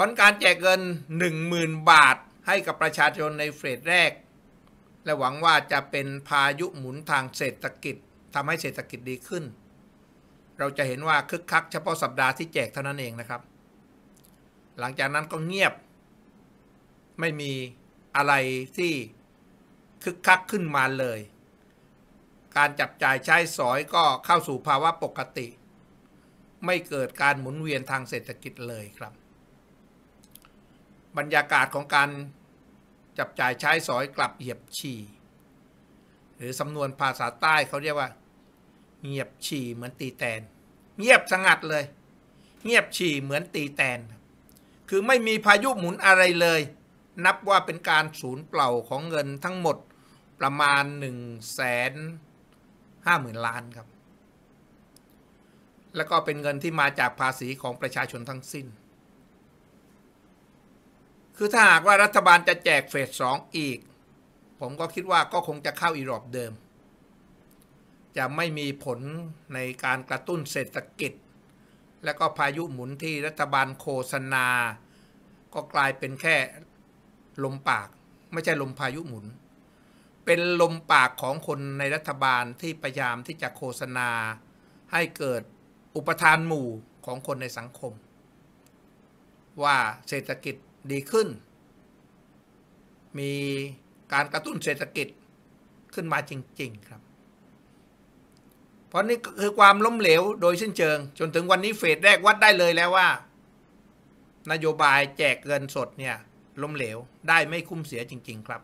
ผลการแจกเงิน 10,000 บาทให้กับประชาชนในเฟสแรก และหวังว่าจะเป็นพายุหมุนทางเศรษฐกิจทำให้เศรษฐกิจดีขึ้น เราจะเห็นว่าคึกคักเฉพาะสัปดาห์ที่แจกเท่านั้นเองนะครับ หลังจากนั้นก็เงียบ ไม่มีอะไรที่คึกคักขึ้นมาเลย การจับจ่ายใช้สอยก็เข้าสู่ภาวะปกติ ไม่เกิดการหมุนเวียนทางเศรษฐกิจเลยครับบรรยากาศของการจับจ่ายใช้สอยกลับเหยียบฉี่ หรือสำนวนภาษาใต้เขาเรียกว่าเงียบฉี่เหมือนตีแตนเงียบสงัดเลย เงียบฉี่เหมือนตีแตนคือไม่มีพายุหมุนอะไรเลยนับว่าเป็นการสูญเปล่าของเงินทั้งหมดประมาณ1นึ่งแสนห้าหมื่นล้านครับแล้วก็เป็นเงินที่มาจากภาษีของประชาชนทั้งสิ้นคือถ้าหากว่ารัฐบาลจะแจกเฟสสองอีก ผมก็คิดว่าก็คงจะเข้าอีรอบเดิม จะไม่มีผลในการกระตุ้นเศรษฐกิจ และก็พายุหมุนที่รัฐบาลโฆษณา ก็กลายเป็นแค่ลมปาก ไม่ใช่ลมพายุหมุน เป็นลมปากของคนในรัฐบาลที่พยายามที่จะโฆษณา ให้เกิดอุปทานหมู่ของคนในสังคม ว่าเศรษฐกิจดีขึ้น มีการกระตุ้นเศรษฐกิจขึ้นมาจริงๆครับ เพราะนี่คือความล้มเหลวโดยสิ้นเชิง จนถึงวันนี้เฟสแรกวัดได้เลยแล้วว่า นโยบายแจกเงินสดเนี่ยล้มเหลวได้ไม่คุ้มเสียจริงๆครับ